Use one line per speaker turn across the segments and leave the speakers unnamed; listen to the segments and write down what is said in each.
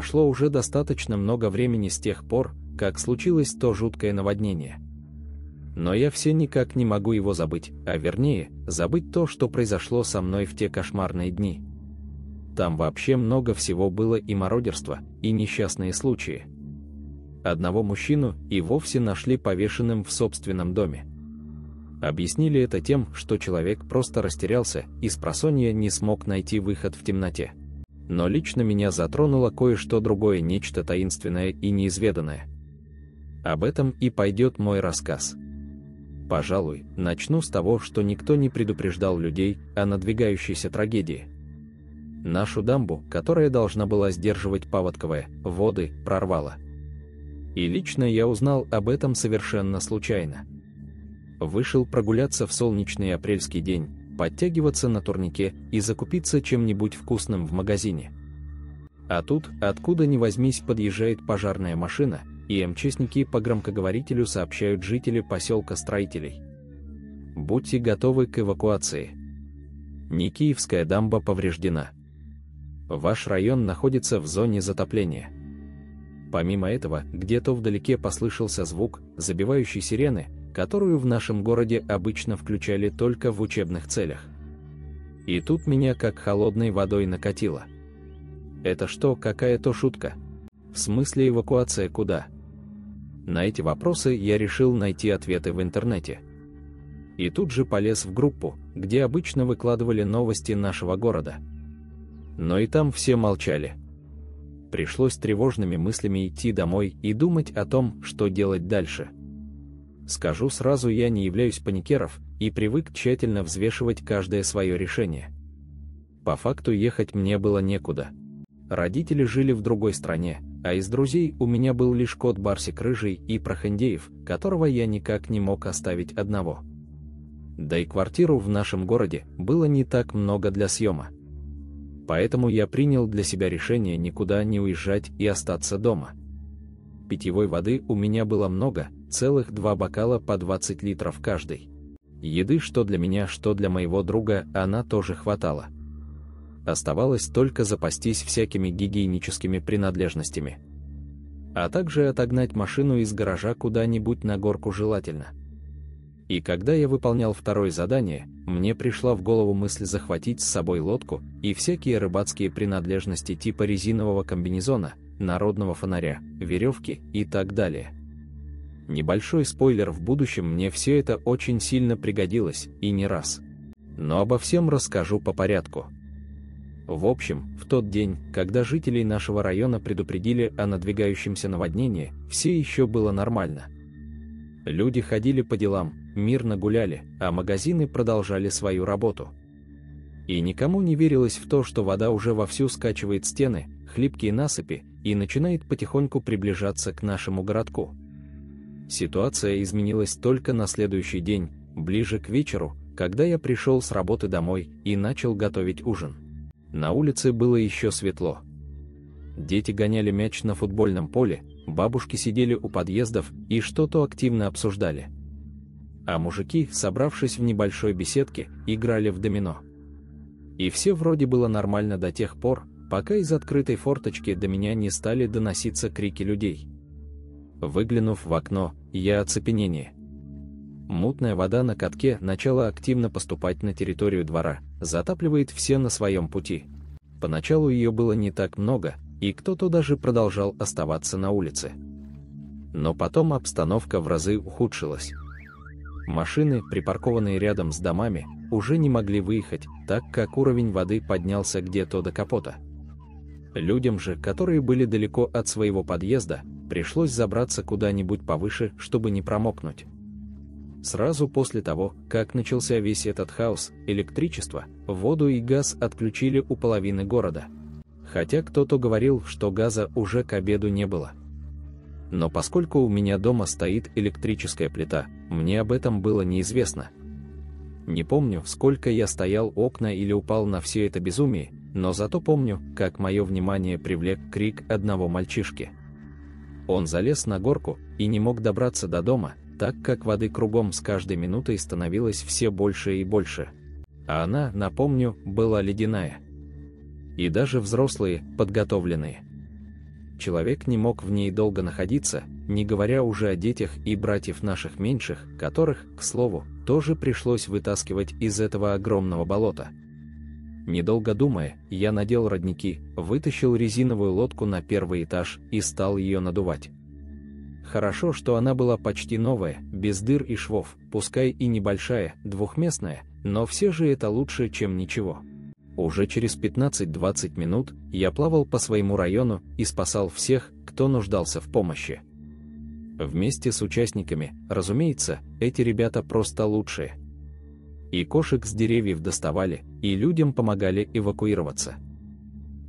Прошло уже достаточно много времени с тех пор, как случилось то жуткое наводнение. Но я все никак не могу его забыть, а вернее, забыть то, что произошло со мной в те кошмарные дни. Там вообще много всего было и мародерства, и несчастные случаи. Одного мужчину и вовсе нашли повешенным в собственном доме. Объяснили это тем, что человек просто растерялся и с просонья не смог найти выход в темноте но лично меня затронуло кое-что другое, нечто таинственное и неизведанное. Об этом и пойдет мой рассказ. Пожалуй, начну с того, что никто не предупреждал людей о надвигающейся трагедии. Нашу дамбу, которая должна была сдерживать паводковые воды, прорвало. И лично я узнал об этом совершенно случайно. Вышел прогуляться в солнечный апрельский день, подтягиваться на турнике и закупиться чем-нибудь вкусным в магазине. А тут, откуда ни возьмись, подъезжает пожарная машина, и МЧСники по громкоговорителю сообщают жители поселка строителей. Будьте готовы к эвакуации. Никиевская дамба повреждена. Ваш район находится в зоне затопления. Помимо этого, где-то вдалеке послышался звук забивающей сирены, которую в нашем городе обычно включали только в учебных целях. И тут меня как холодной водой накатило. Это что, какая-то шутка? В смысле эвакуация куда? На эти вопросы я решил найти ответы в интернете. И тут же полез в группу, где обычно выкладывали новости нашего города. Но и там все молчали. Пришлось тревожными мыслями идти домой и думать о том, что делать дальше – Скажу сразу, я не являюсь паникеров и привык тщательно взвешивать каждое свое решение. По факту ехать мне было некуда. Родители жили в другой стране, а из друзей у меня был лишь кот Барсик Рыжий и Прохиндеев, которого я никак не мог оставить одного. Да и квартиру в нашем городе было не так много для съема. Поэтому я принял для себя решение никуда не уезжать и остаться дома. Питьевой воды у меня было много – целых два бокала по 20 литров каждый. Еды что для меня, что для моего друга, она тоже хватала. Оставалось только запастись всякими гигиеническими принадлежностями. А также отогнать машину из гаража куда-нибудь на горку желательно. И когда я выполнял второе задание, мне пришла в голову мысль захватить с собой лодку и всякие рыбацкие принадлежности типа резинового комбинезона, народного фонаря, веревки и так далее – Небольшой спойлер, в будущем мне все это очень сильно пригодилось, и не раз. Но обо всем расскажу по порядку. В общем, в тот день, когда жителей нашего района предупредили о надвигающемся наводнении, все еще было нормально. Люди ходили по делам, мирно гуляли, а магазины продолжали свою работу. И никому не верилось в то, что вода уже вовсю скачивает стены, хлипкие насыпи и начинает потихоньку приближаться к нашему городку. Ситуация изменилась только на следующий день, ближе к вечеру, когда я пришел с работы домой и начал готовить ужин. На улице было еще светло. Дети гоняли мяч на футбольном поле, бабушки сидели у подъездов и что-то активно обсуждали. А мужики, собравшись в небольшой беседке, играли в домино. И все вроде было нормально до тех пор, пока из открытой форточки до меня не стали доноситься крики людей. Выглянув в окно, я оцепенение. Мутная вода на катке начала активно поступать на территорию двора, затапливает все на своем пути. Поначалу ее было не так много, и кто-то даже продолжал оставаться на улице. Но потом обстановка в разы ухудшилась. Машины, припаркованные рядом с домами, уже не могли выехать, так как уровень воды поднялся где-то до капота. Людям же, которые были далеко от своего подъезда, пришлось забраться куда-нибудь повыше, чтобы не промокнуть. Сразу после того, как начался весь этот хаос, электричество, воду и газ отключили у половины города. Хотя кто-то говорил, что газа уже к обеду не было. Но поскольку у меня дома стоит электрическая плита, мне об этом было неизвестно. Не помню, сколько я стоял у окна или упал на все это безумие, но зато помню, как мое внимание привлек крик одного мальчишки. Он залез на горку и не мог добраться до дома, так как воды кругом с каждой минутой становилось все больше и больше. А она, напомню, была ледяная. И даже взрослые, подготовленные. Человек не мог в ней долго находиться, не говоря уже о детях и братьев наших меньших, которых, к слову, тоже пришлось вытаскивать из этого огромного болота. Недолго думая, я надел родники, вытащил резиновую лодку на первый этаж и стал ее надувать. Хорошо, что она была почти новая, без дыр и швов, пускай и небольшая, двухместная, но все же это лучше, чем ничего. Уже через 15-20 минут я плавал по своему району и спасал всех, кто нуждался в помощи. Вместе с участниками, разумеется, эти ребята просто лучшие и кошек с деревьев доставали, и людям помогали эвакуироваться.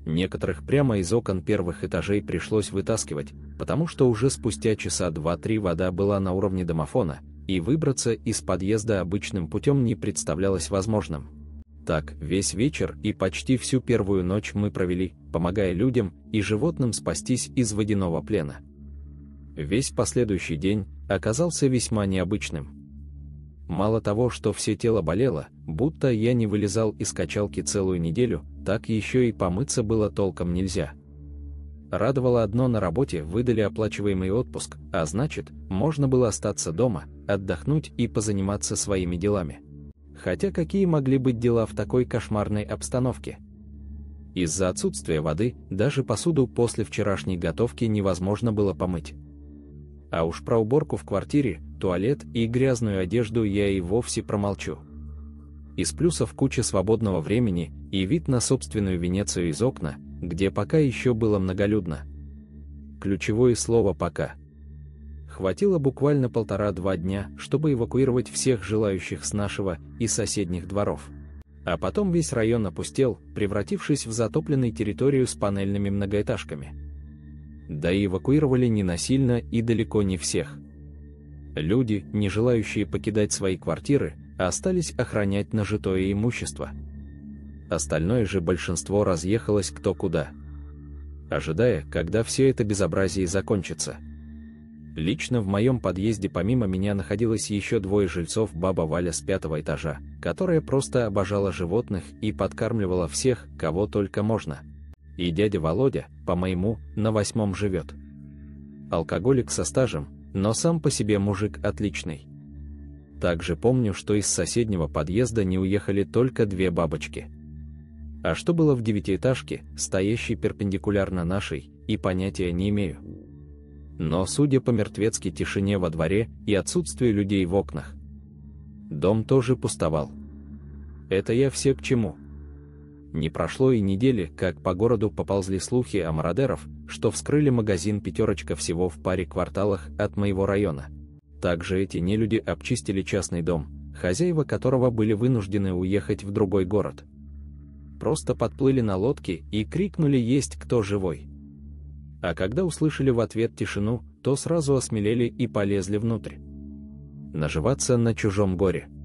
Некоторых прямо из окон первых этажей пришлось вытаскивать, потому что уже спустя часа 2-3 вода была на уровне домофона, и выбраться из подъезда обычным путем не представлялось возможным. Так, весь вечер и почти всю первую ночь мы провели, помогая людям и животным спастись из водяного плена. Весь последующий день оказался весьма необычным – Мало того, что все тело болело, будто я не вылезал из качалки целую неделю, так еще и помыться было толком нельзя. Радовало одно на работе выдали оплачиваемый отпуск, а значит, можно было остаться дома, отдохнуть и позаниматься своими делами. Хотя какие могли быть дела в такой кошмарной обстановке? Из-за отсутствия воды даже посуду после вчерашней готовки невозможно было помыть. А уж про уборку в квартире туалет и грязную одежду я и вовсе промолчу. Из плюсов куча свободного времени и вид на собственную Венецию из окна, где пока еще было многолюдно. Ключевое слово «пока». Хватило буквально полтора-два дня, чтобы эвакуировать всех желающих с нашего и соседних дворов. А потом весь район опустел, превратившись в затопленную территорию с панельными многоэтажками. Да и эвакуировали не насильно и далеко не всех. Люди, не желающие покидать свои квартиры, остались охранять нажитое имущество. Остальное же большинство разъехалось кто куда, ожидая, когда все это безобразие закончится. Лично в моем подъезде помимо меня находилось еще двое жильцов баба Валя с пятого этажа, которая просто обожала животных и подкармливала всех, кого только можно. И дядя Володя, по-моему, на восьмом живет. Алкоголик со стажем, но сам по себе мужик отличный. Также помню, что из соседнего подъезда не уехали только две бабочки. А что было в девятиэтажке, стоящей перпендикулярно нашей, и понятия не имею. Но судя по мертвецкой тишине во дворе и отсутствию людей в окнах, дом тоже пустовал. Это я все к чему. Не прошло и недели, как по городу поползли слухи о мародеров, что вскрыли магазин «Пятерочка» всего в паре кварталах от моего района. Также эти нелюди обчистили частный дом, хозяева которого были вынуждены уехать в другой город. Просто подплыли на лодке и крикнули «Есть кто живой!». А когда услышали в ответ тишину, то сразу осмелели и полезли внутрь. Наживаться на чужом горе –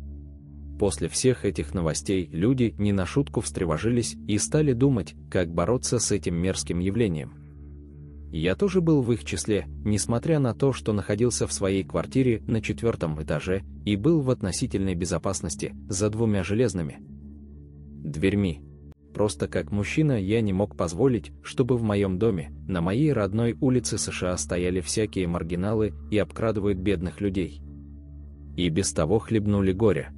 После всех этих новостей люди не на шутку встревожились и стали думать, как бороться с этим мерзким явлением. Я тоже был в их числе, несмотря на то, что находился в своей квартире на четвертом этаже и был в относительной безопасности за двумя железными дверьми. Просто как мужчина я не мог позволить, чтобы в моем доме, на моей родной улице США стояли всякие маргиналы и обкрадывают бедных людей. И без того хлебнули горе.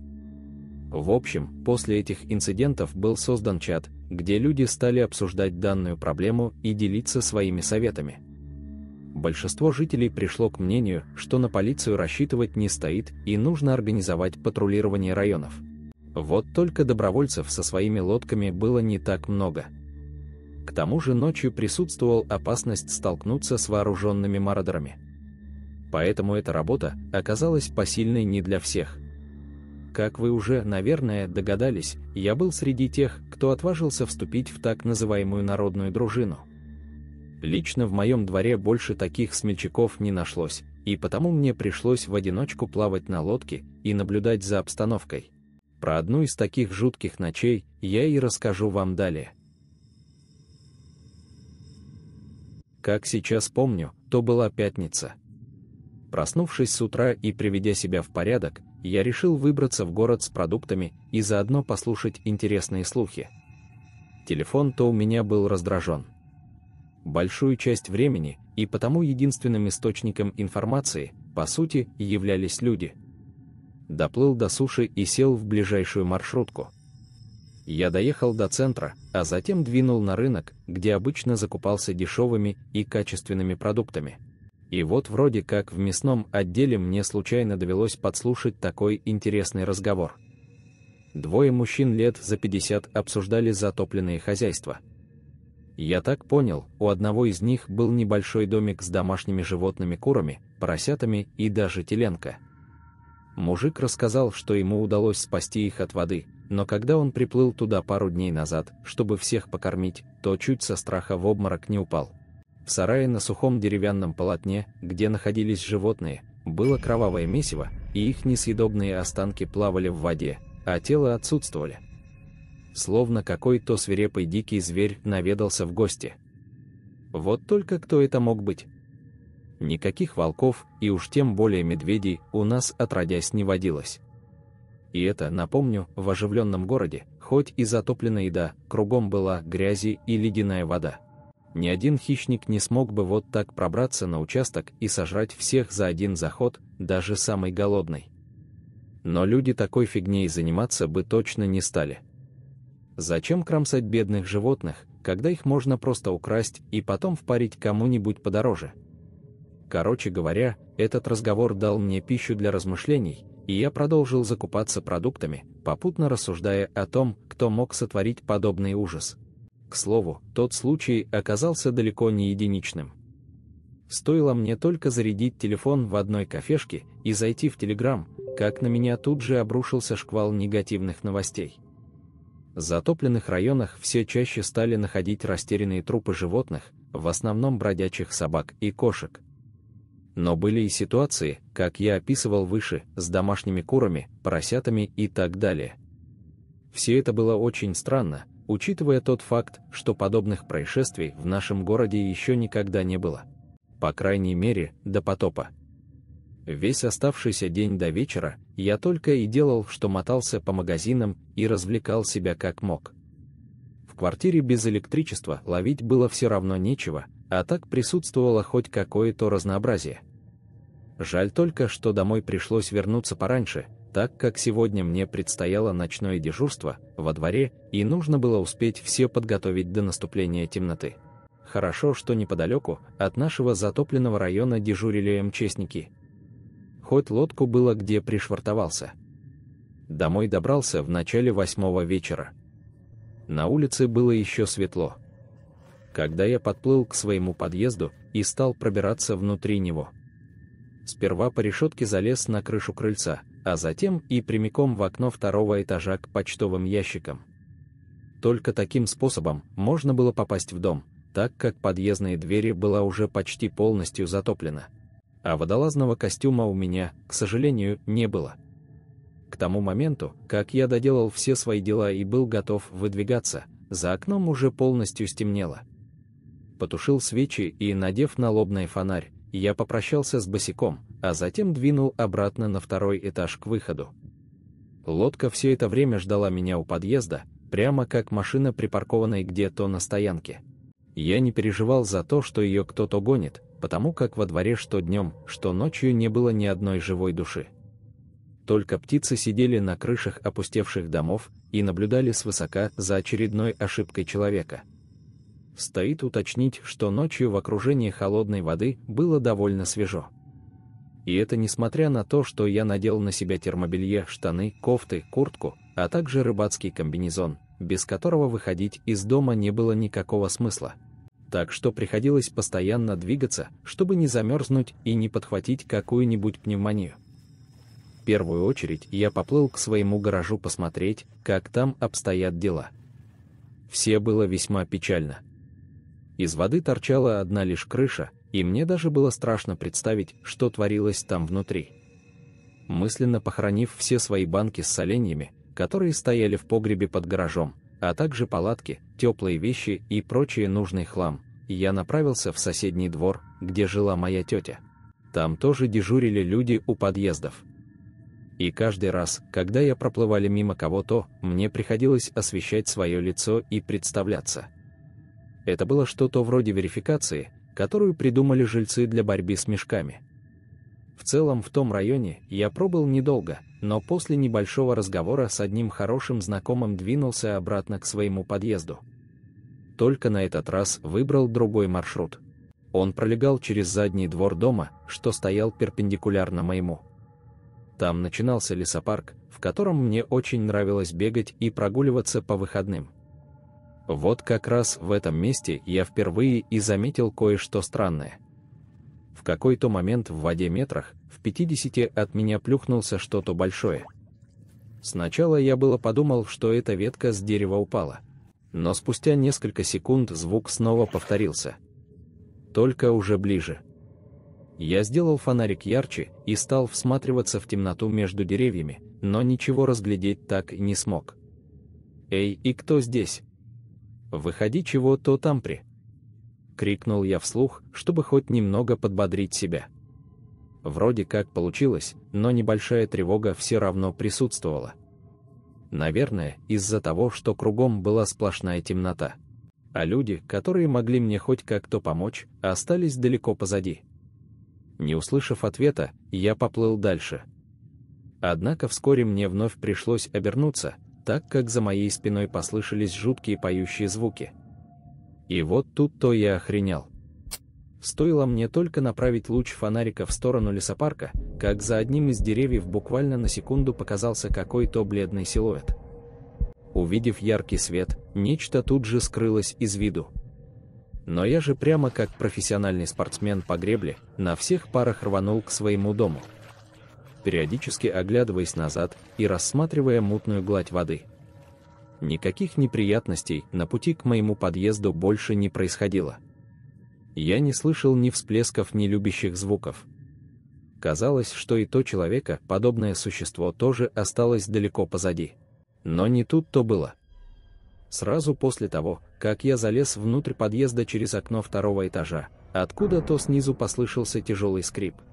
В общем, после этих инцидентов был создан чат, где люди стали обсуждать данную проблему и делиться своими советами. Большинство жителей пришло к мнению, что на полицию рассчитывать не стоит и нужно организовать патрулирование районов. Вот только добровольцев со своими лодками было не так много. К тому же ночью присутствовал опасность столкнуться с вооруженными мародерами. Поэтому эта работа оказалась посильной не для всех – как вы уже, наверное, догадались, я был среди тех, кто отважился вступить в так называемую народную дружину. Лично в моем дворе больше таких смельчаков не нашлось, и потому мне пришлось в одиночку плавать на лодке и наблюдать за обстановкой. Про одну из таких жутких ночей я и расскажу вам далее. Как сейчас помню, то была пятница. Проснувшись с утра и приведя себя в порядок, я решил выбраться в город с продуктами и заодно послушать интересные слухи. Телефон-то у меня был раздражен. Большую часть времени, и потому единственным источником информации, по сути, являлись люди. Доплыл до суши и сел в ближайшую маршрутку. Я доехал до центра, а затем двинул на рынок, где обычно закупался дешевыми и качественными продуктами – и вот вроде как в мясном отделе мне случайно довелось подслушать такой интересный разговор. Двое мужчин лет за 50 обсуждали затопленные хозяйства. Я так понял, у одного из них был небольшой домик с домашними животными курами, поросятами и даже теленка. Мужик рассказал, что ему удалось спасти их от воды, но когда он приплыл туда пару дней назад, чтобы всех покормить, то чуть со страха в обморок не упал. В сарае на сухом деревянном полотне, где находились животные, было кровавое месиво, и их несъедобные останки плавали в воде, а тела отсутствовали. Словно какой-то свирепый дикий зверь наведался в гости. Вот только кто это мог быть? Никаких волков, и уж тем более медведей, у нас отродясь не водилось. И это, напомню, в оживленном городе, хоть и затопленная еда, кругом была грязи и ледяная вода ни один хищник не смог бы вот так пробраться на участок и сожрать всех за один заход, даже самый голодный. Но люди такой фигней заниматься бы точно не стали. Зачем кромсать бедных животных, когда их можно просто украсть и потом впарить кому-нибудь подороже? Короче говоря, этот разговор дал мне пищу для размышлений, и я продолжил закупаться продуктами, попутно рассуждая о том, кто мог сотворить подобный ужас – к слову, тот случай оказался далеко не единичным. Стоило мне только зарядить телефон в одной кафешке и зайти в Телеграм, как на меня тут же обрушился шквал негативных новостей. В затопленных районах все чаще стали находить растерянные трупы животных, в основном бродячих собак и кошек. Но были и ситуации, как я описывал выше, с домашними курами, поросятами и так далее. Все это было очень странно, учитывая тот факт, что подобных происшествий в нашем городе еще никогда не было. По крайней мере, до потопа. Весь оставшийся день до вечера я только и делал, что мотался по магазинам и развлекал себя как мог. В квартире без электричества ловить было все равно нечего, а так присутствовало хоть какое-то разнообразие. Жаль только, что домой пришлось вернуться пораньше, так как сегодня мне предстояло ночное дежурство во дворе, и нужно было успеть все подготовить до наступления темноты. Хорошо, что неподалеку от нашего затопленного района дежурили МЧСники. Хоть лодку было где пришвартовался. Домой добрался в начале восьмого вечера. На улице было еще светло. Когда я подплыл к своему подъезду и стал пробираться внутри него. Сперва по решетке залез на крышу крыльца – а затем и прямиком в окно второго этажа к почтовым ящикам. Только таким способом можно было попасть в дом, так как подъездные двери была уже почти полностью затоплена. А водолазного костюма у меня, к сожалению, не было. К тому моменту, как я доделал все свои дела и был готов выдвигаться, за окном уже полностью стемнело. Потушил свечи и, надев налобный фонарь, я попрощался с босиком, а затем двинул обратно на второй этаж к выходу. Лодка все это время ждала меня у подъезда, прямо как машина, припаркованная где-то на стоянке. Я не переживал за то, что ее кто-то гонит, потому как во дворе что днем, что ночью не было ни одной живой души. Только птицы сидели на крышах опустевших домов и наблюдали свысока за очередной ошибкой человека. Стоит уточнить, что ночью в окружении холодной воды было довольно свежо. И это несмотря на то, что я надел на себя термобелье, штаны, кофты, куртку, а также рыбацкий комбинезон, без которого выходить из дома не было никакого смысла. Так что приходилось постоянно двигаться, чтобы не замерзнуть и не подхватить какую-нибудь пневмонию. В первую очередь я поплыл к своему гаражу посмотреть, как там обстоят дела. Все было весьма печально. Из воды торчала одна лишь крыша, и мне даже было страшно представить, что творилось там внутри. Мысленно похоронив все свои банки с соленьями, которые стояли в погребе под гаражом, а также палатки, теплые вещи и прочие нужный хлам, я направился в соседний двор, где жила моя тетя. Там тоже дежурили люди у подъездов. И каждый раз, когда я проплывали мимо кого-то, мне приходилось освещать свое лицо и представляться. Это было что-то вроде верификации, которую придумали жильцы для борьбы с мешками. В целом в том районе я пробыл недолго, но после небольшого разговора с одним хорошим знакомым двинулся обратно к своему подъезду. Только на этот раз выбрал другой маршрут. Он пролегал через задний двор дома, что стоял перпендикулярно моему. Там начинался лесопарк, в котором мне очень нравилось бегать и прогуливаться по выходным. Вот как раз в этом месте я впервые и заметил кое-что странное. В какой-то момент в воде метрах, в 50 от меня плюхнулся что-то большое. Сначала я было подумал, что эта ветка с дерева упала. Но спустя несколько секунд звук снова повторился. Только уже ближе. Я сделал фонарик ярче и стал всматриваться в темноту между деревьями, но ничего разглядеть так и не смог. «Эй, и кто здесь?» «Выходи, чего-то там при!» Крикнул я вслух, чтобы хоть немного подбодрить себя. Вроде как получилось, но небольшая тревога все равно присутствовала. Наверное, из-за того, что кругом была сплошная темнота. А люди, которые могли мне хоть как-то помочь, остались далеко позади. Не услышав ответа, я поплыл дальше. Однако вскоре мне вновь пришлось обернуться, так как за моей спиной послышались жуткие поющие звуки. И вот тут-то я охренел. Стоило мне только направить луч фонарика в сторону лесопарка, как за одним из деревьев буквально на секунду показался какой-то бледный силуэт. Увидев яркий свет, нечто тут же скрылось из виду. Но я же прямо как профессиональный спортсмен по гребле, на всех парах рванул к своему дому периодически оглядываясь назад и рассматривая мутную гладь воды. Никаких неприятностей на пути к моему подъезду больше не происходило. Я не слышал ни всплесков, ни любящих звуков. Казалось, что и то человека, подобное существо, тоже осталось далеко позади. Но не тут-то было. Сразу после того, как я залез внутрь подъезда через окно второго этажа, откуда-то снизу послышался тяжелый скрип –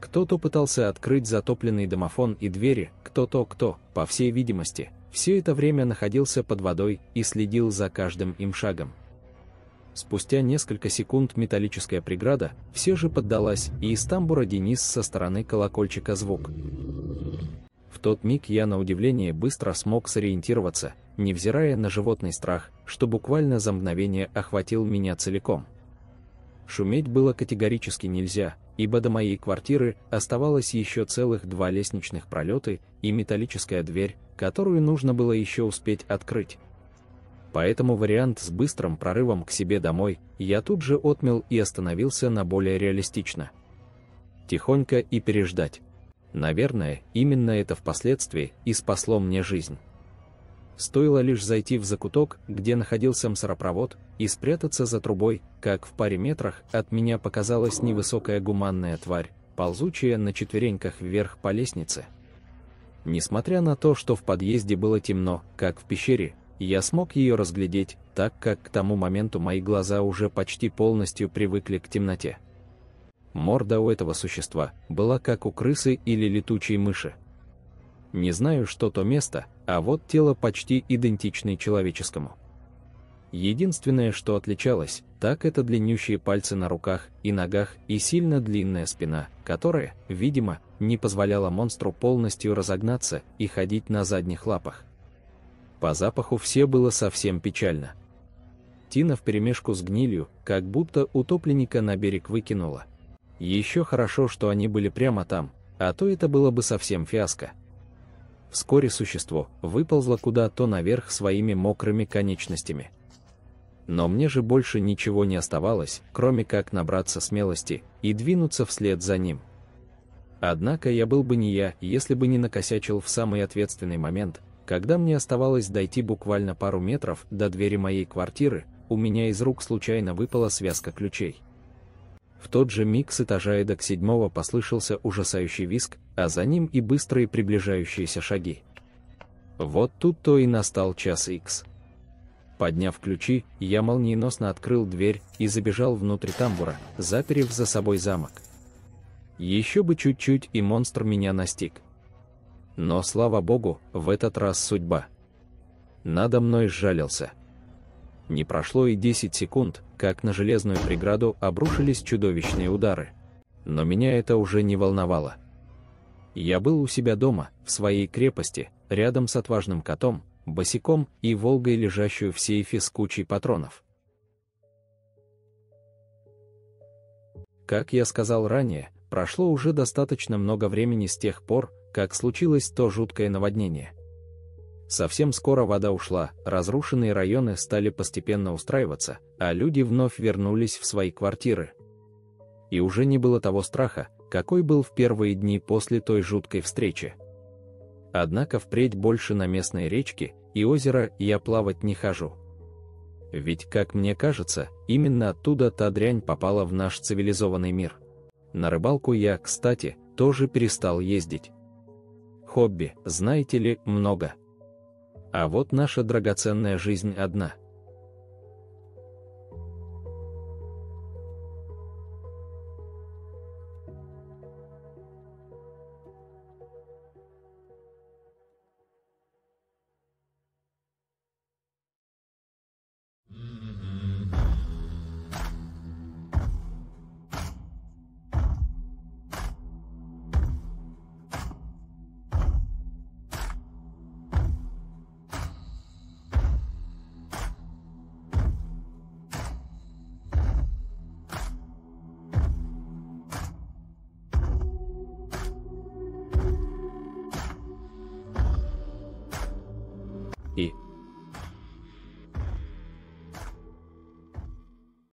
кто-то пытался открыть затопленный домофон и двери, кто-то, кто, по всей видимости, все это время находился под водой и следил за каждым им шагом. Спустя несколько секунд металлическая преграда все же поддалась, и из тамбура Денис со стороны колокольчика звук. В тот миг я на удивление быстро смог сориентироваться, невзирая на животный страх, что буквально за мгновение охватил меня целиком. Шуметь было категорически нельзя, ибо до моей квартиры оставалось еще целых два лестничных пролета и металлическая дверь, которую нужно было еще успеть открыть. Поэтому вариант с быстрым прорывом к себе домой я тут же отмел и остановился на более реалистично. Тихонько и переждать. Наверное, именно это впоследствии и спасло мне жизнь. Стоило лишь зайти в закуток, где находился мусоропровод, и спрятаться за трубой, как в паре метрах от меня показалась невысокая гуманная тварь, ползучая на четвереньках вверх по лестнице. Несмотря на то, что в подъезде было темно, как в пещере, я смог ее разглядеть, так как к тому моменту мои глаза уже почти полностью привыкли к темноте. Морда у этого существа была как у крысы или летучей мыши. Не знаю, что то место, а вот тело почти идентичное человеческому. Единственное, что отличалось, так это длиннющие пальцы на руках и ногах и сильно длинная спина, которая, видимо, не позволяла монстру полностью разогнаться и ходить на задних лапах. По запаху все было совсем печально. Тина вперемешку с гнилью, как будто утопленника на берег выкинула. Еще хорошо, что они были прямо там, а то это было бы совсем фиаско. Вскоре существо выползло куда-то наверх своими мокрыми конечностями. Но мне же больше ничего не оставалось, кроме как набраться смелости и двинуться вслед за ним. Однако я был бы не я, если бы не накосячил в самый ответственный момент, когда мне оставалось дойти буквально пару метров до двери моей квартиры, у меня из рук случайно выпала связка ключей. В тот же миг с этажа эдак седьмого послышался ужасающий виск, а за ним и быстрые приближающиеся шаги. Вот тут-то и настал час икс. Подняв ключи, я молниеносно открыл дверь и забежал внутрь тамбура, заперев за собой замок. Еще бы чуть-чуть, и монстр меня настиг. Но, слава богу, в этот раз судьба. Надо мной сжалился. Не прошло и 10 секунд, как на железную преграду обрушились чудовищные удары. Но меня это уже не волновало. Я был у себя дома, в своей крепости, рядом с отважным котом, босиком и «Волгой», лежащую в сейфе с кучей патронов. Как я сказал ранее, прошло уже достаточно много времени с тех пор, как случилось то жуткое наводнение – Совсем скоро вода ушла, разрушенные районы стали постепенно устраиваться, а люди вновь вернулись в свои квартиры. И уже не было того страха, какой был в первые дни после той жуткой встречи. Однако впредь больше на местной речке и озеро я плавать не хожу. Ведь, как мне кажется, именно оттуда та дрянь попала в наш цивилизованный мир. На рыбалку я, кстати, тоже перестал ездить. Хобби, знаете ли, много. А вот наша драгоценная жизнь одна.